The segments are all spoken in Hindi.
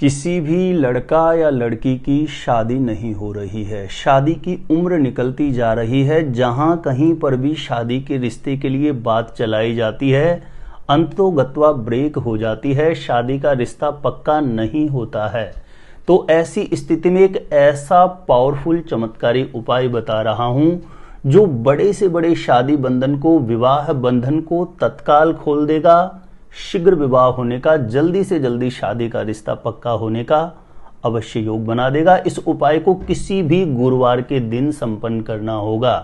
किसी भी लड़का या लड़की की शादी नहीं हो रही है शादी की उम्र निकलती जा रही है जहां कहीं पर भी शादी के रिश्ते के लिए बात चलाई जाती है अंतोगत्वा ब्रेक हो जाती है शादी का रिश्ता पक्का नहीं होता है तो ऐसी स्थिति में एक ऐसा पावरफुल चमत्कारी उपाय बता रहा हूं जो बड़े से बड़े शादी बंधन को विवाह बंधन को तत्काल खोल देगा शीघ्र विवाह होने का जल्दी से जल्दी शादी का रिश्ता पक्का होने का अवश्य योग बना देगा इस उपाय को किसी भी गुरुवार के दिन संपन्न करना होगा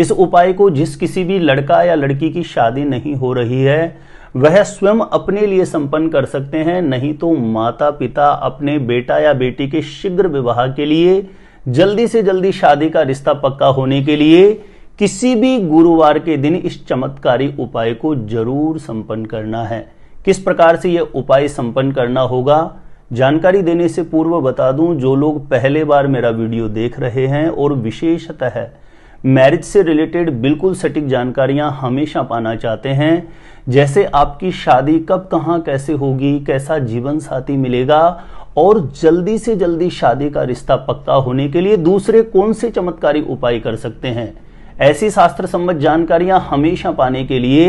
इस उपाय को जिस किसी भी लड़का या लड़की की शादी नहीं हो रही है वह स्वयं अपने लिए संपन्न कर सकते हैं नहीं तो माता पिता अपने बेटा या बेटी के शीघ्र विवाह के लिए जल्दी से जल्दी शादी का रिश्ता पक्का होने के लिए किसी भी गुरुवार के दिन इस चमत्कारी उपाय को जरूर संपन्न करना है किस प्रकार से यह उपाय संपन्न करना होगा जानकारी देने से पूर्व बता दूं जो लोग पहले बार मेरा वीडियो देख रहे हैं और विशेषतः मैरिज से रिलेटेड बिल्कुल सटीक जानकारियां हमेशा पाना चाहते हैं जैसे आपकी शादी कब कहाँ कैसे होगी कैसा जीवन साथी मिलेगा और जल्दी से जल्दी शादी का रिश्ता पक्का होने के लिए दूसरे कौन से चमत्कारी उपाय कर सकते हैं ऐसी शास्त्र संबंध जानकारियां हमेशा पाने के लिए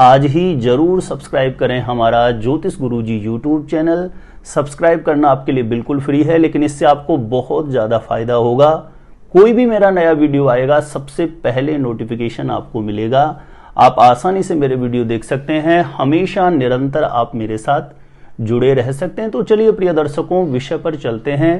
आज ही जरूर सब्सक्राइब करें हमारा ज्योतिष गुरुजी यूट्यूब चैनल सब्सक्राइब करना आपके लिए बिल्कुल फ्री है लेकिन इससे आपको बहुत ज़्यादा फायदा होगा कोई भी मेरा नया वीडियो आएगा सबसे पहले नोटिफिकेशन आपको मिलेगा आप आसानी से मेरे वीडियो देख सकते हैं हमेशा निरंतर आप मेरे साथ जुड़े रह सकते हैं तो चलिए प्रिय दर्शकों विषय पर चलते हैं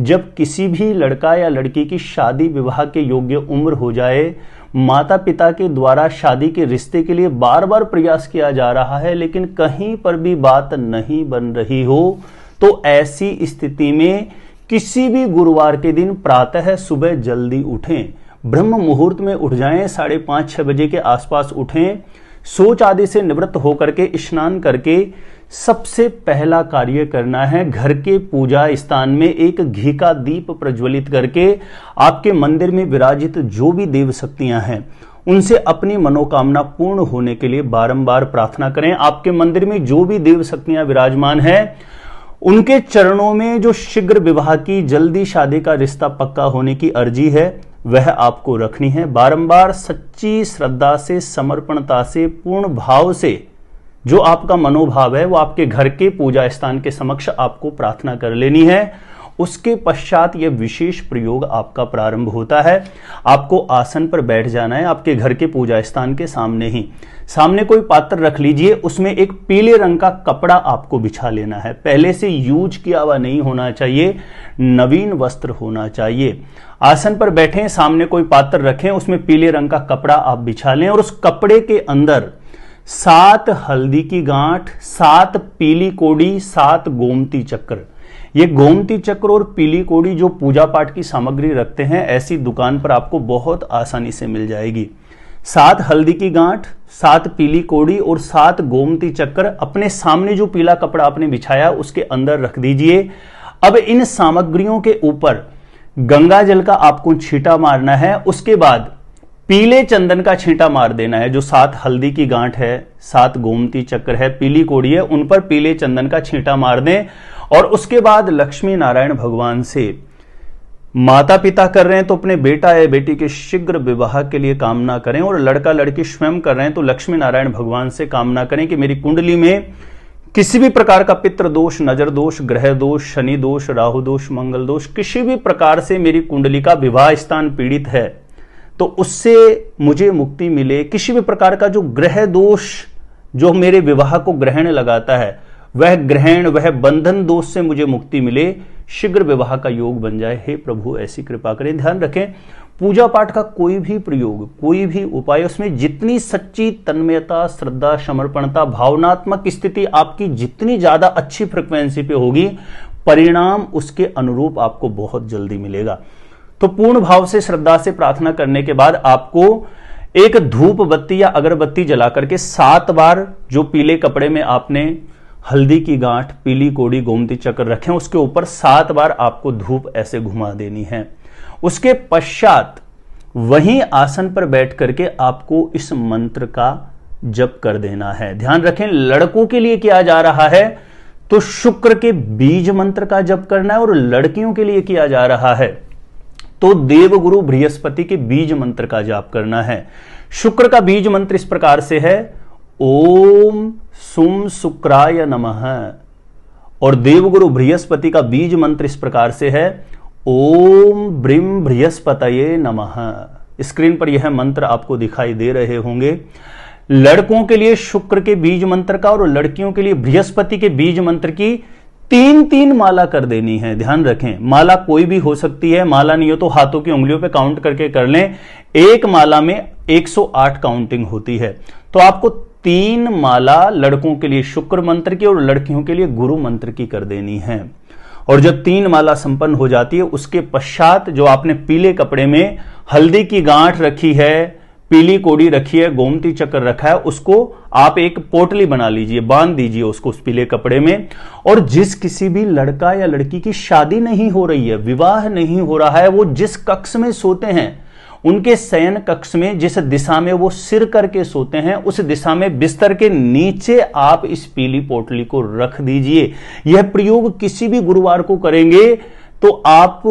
जब किसी भी लड़का या लड़की की शादी विवाह के योग्य उम्र हो जाए माता पिता के द्वारा शादी के रिश्ते के लिए बार बार प्रयास किया जा रहा है लेकिन कहीं पर भी बात नहीं बन रही हो तो ऐसी स्थिति में किसी भी गुरुवार के दिन प्रातः सुबह जल्दी उठें ब्रह्म मुहूर्त में उठ जाएं साढ़े पांच छह बजे के आसपास उठें सोच आदि से निवृत्त होकर के स्नान करके सबसे पहला कार्य करना है घर के पूजा स्थान में एक घी का दीप प्रज्वलित करके आपके मंदिर में विराजित जो भी देव शक्तियां हैं उनसे अपनी मनोकामना पूर्ण होने के लिए बारंबार प्रार्थना करें आपके मंदिर में जो भी देव शक्तियां विराजमान है उनके चरणों में जो शीघ्र विवाह की जल्दी शादी का रिश्ता पक्का होने की अर्जी है वह आपको रखनी है बारंबार सच्ची श्रद्धा से समर्पणता से पूर्ण भाव से जो आपका मनोभाव है वो आपके घर के पूजा स्थान के समक्ष आपको प्रार्थना कर लेनी है उसके पश्चात यह विशेष प्रयोग आपका प्रारंभ होता है आपको आसन पर बैठ जाना है आपके घर के पूजा स्थान के सामने ही सामने कोई पात्र रख लीजिए उसमें एक पीले रंग का कपड़ा आपको बिछा लेना है पहले से यूज किया हुआ नहीं होना चाहिए नवीन वस्त्र होना चाहिए आसन पर बैठें सामने कोई पात्र रखें उसमें पीले रंग का कपड़ा आप बिछा लें और उस कपड़े के अंदर सात हल्दी की गांठ सात पीली कोड़ी सात गोमती चक्र ये गोमती चक्र और पीली कोड़ी जो पूजा पाठ की सामग्री रखते हैं ऐसी दुकान पर आपको बहुत आसानी से मिल जाएगी सात हल्दी की गांठ सात पीली कोड़ी और सात गोमती चक्कर अपने सामने जो पीला कपड़ा आपने बिछाया उसके अंदर रख दीजिए अब इन सामग्रियों के ऊपर गंगा जल का आपको छीटा मारना है उसके बाद पीले चंदन का छींटा मार देना है जो सात हल्दी की गांठ है सात गोमती चक्र है पीली कोड़ी है उन पर पीले चंदन का छींटा मार दें और उसके बाद लक्ष्मी नारायण भगवान से माता पिता कर रहे हैं तो अपने बेटा या बेटी के शीघ्र विवाह के लिए कामना करें और लड़का लड़की स्वयं कर रहे हैं तो लक्ष्मी नारायण भगवान से कामना करें कि मेरी कुंडली में किसी भी प्रकार का पित्र दोष नजर दोष ग्रह दोष शनि दोष राहु दोष मंगल दोष किसी भी प्रकार से मेरी कुंडली का विवाह स्थान पीड़ित है तो उससे मुझे मुक्ति मिले किसी भी प्रकार का जो ग्रह दोष जो मेरे विवाह को ग्रहण लगाता है वह ग्रहण वह बंधन दोष से मुझे मुक्ति मिले शीघ्र विवाह का योग बन जाए हे प्रभु ऐसी कृपा करें ध्यान रखें पूजा पाठ का कोई भी प्रयोग कोई भी उपाय उसमें जितनी सच्ची तन्मयता श्रद्धा समर्पणता भावनात्मक स्थिति आपकी जितनी ज्यादा अच्छी फ्रिक्वेंसी पे होगी परिणाम उसके अनुरूप आपको बहुत जल्दी मिलेगा तो पूर्ण भाव से श्रद्धा से प्रार्थना करने के बाद आपको एक धूप बत्ती या अगरबत्ती जला करके सात बार जो पीले कपड़े में आपने हल्दी की गांठ पीली कोड़ी गोमती चक्र रखे उसके ऊपर सात बार आपको धूप ऐसे घुमा देनी है उसके पश्चात वहीं आसन पर बैठ करके आपको इस मंत्र का जप कर देना है ध्यान रखें लड़कों के लिए किया जा रहा है तो शुक्र के बीज मंत्र का जप करना है और लड़कियों के लिए किया जा रहा है तो देवगुरु बृहस्पति के बीज मंत्र का जाप करना है शुक्र का बीज मंत्र इस प्रकार से है ओम सुम शुक्राय नमः और देवगुरु बृहस्पति का बीज मंत्र इस प्रकार से है ओम ब्रिम बृहस्पतये नमः स्क्रीन पर यह मंत्र आपको दिखाई दे रहे होंगे लड़कों के लिए शुक्र के बीज मंत्र का और लड़कियों के लिए बृहस्पति के बीज मंत्र की तीन तीन माला कर देनी है ध्यान रखें माला कोई भी हो सकती है माला नहीं हो तो हाथों की उंगलियों पे काउंट करके कर लें एक माला में 108 काउंटिंग होती है तो आपको तीन माला लड़कों के लिए शुक्र मंत्र की और लड़कियों के लिए गुरु मंत्र की कर देनी है और जब तीन माला संपन्न हो जाती है उसके पश्चात जो आपने पीले कपड़े में हल्दी की गांठ रखी है पीली कोड़ी रखी है गोमती चक्कर रखा है उसको आप एक पोटली बना लीजिए बांध दीजिए उसको उस पीले कपड़े में और जिस किसी भी लड़का या लड़की की शादी नहीं हो रही है विवाह नहीं हो रहा है वो जिस कक्ष में सोते हैं उनके शयन कक्ष में जिस दिशा में वो सिर करके सोते हैं उस दिशा में बिस्तर के नीचे आप इस पीली पोटली को रख दीजिए यह प्रयोग किसी भी गुरुवार को करेंगे तो आप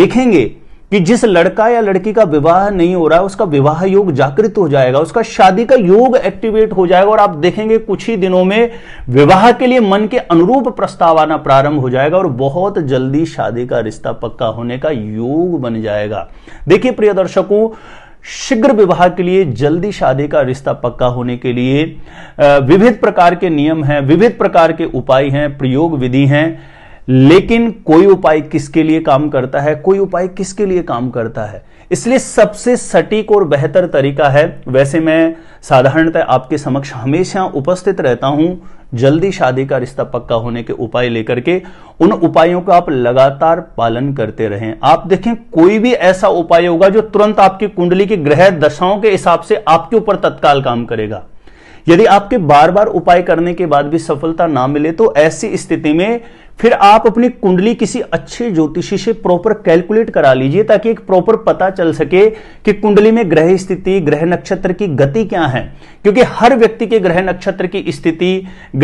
देखेंगे कि जिस लड़का या लड़की का विवाह नहीं हो रहा है उसका विवाह योग जागृत हो जाएगा उसका शादी का योग एक्टिवेट हो जाएगा और आप देखेंगे कुछ ही दिनों में विवाह के लिए मन के अनुरूप प्रस्ताव आना प्रारंभ हो जाएगा और बहुत जल्दी शादी का रिश्ता पक्का होने का योग बन जाएगा देखिए प्रिय दर्शकों शीघ्र विवाह के लिए जल्दी शादी का रिश्ता पक्का होने के लिए विविध प्रकार के नियम हैं विविध प्रकार के उपाय हैं प्रयोग विधि हैं लेकिन कोई उपाय किसके लिए काम करता है कोई उपाय किसके लिए काम करता है इसलिए सबसे सटीक और बेहतर तरीका है वैसे मैं साधारणतः आपके समक्ष हमेशा उपस्थित रहता हूं जल्दी शादी का रिश्ता पक्का होने के उपाय लेकर के उन उपायों का आप लगातार पालन करते रहें आप देखें कोई भी ऐसा उपाय होगा जो तुरंत आपकी कुंडली की ग्रह दशाओं के हिसाब से आपके ऊपर तत्काल काम करेगा यदि आपके बार बार उपाय करने के बाद भी सफलता ना मिले तो ऐसी स्थिति में फिर आप अपनी कुंडली किसी अच्छे ज्योतिषी से प्रॉपर कैलकुलेट करा लीजिए ताकि एक प्रॉपर पता चल सके कि कुंडली में ग्रह स्थिति ग्रह नक्षत्र की गति क्या है क्योंकि हर व्यक्ति के ग्रह नक्षत्र की स्थिति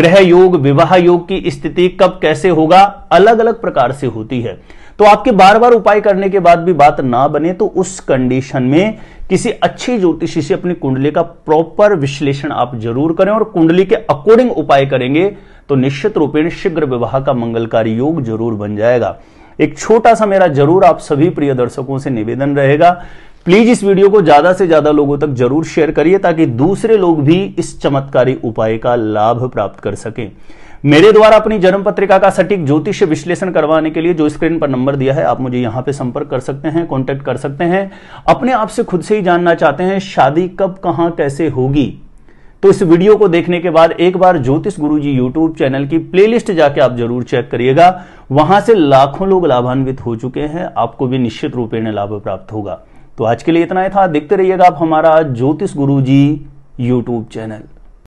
ग्रह योग विवाह योग की स्थिति कब कैसे होगा अलग अलग प्रकार से होती है तो आपके बार बार उपाय करने के बाद भी बात ना बने तो उस कंडीशन में किसी अच्छे ज्योतिषी से अपनी कुंडली का प्रॉपर विश्लेषण आप जरूर करें और कुंडली के अकॉर्डिंग उपाय करेंगे तो निश्चित रूपेण शीघ्र विवाह का मंगलकारी योग जरूर बन जाएगा एक छोटा सा मेरा जरूर आप सभी प्रिय दर्शकों से निवेदन रहेगा प्लीज इस वीडियो को ज्यादा से ज्यादा लोगों तक जरूर शेयर करिए ताकि दूसरे लोग भी इस चमत्कारी उपाय का लाभ प्राप्त कर सकें मेरे द्वारा अपनी जन्म पत्रिका का सटीक ज्योतिष विश्लेषण करवाने के लिए जो स्क्रीन पर नंबर दिया है आप मुझे यहां पे संपर्क कर सकते हैं कॉन्टेक्ट कर सकते हैं अपने आप से खुद से ही जानना चाहते हैं शादी कब कहां कैसे होगी तो इस वीडियो को देखने के बाद एक बार ज्योतिष गुरु जी यूट्यूब चैनल की प्लेलिस्ट जाके आप जरूर चेक करिएगा वहां से लाखों लोग लाभान्वित हो चुके हैं आपको भी निश्चित रूपेण लाभ प्राप्त होगा तो आज के लिए इतना ही था देखते रहिएगा आप हमारा ज्योतिष गुरु जी यूट्यूब चैनल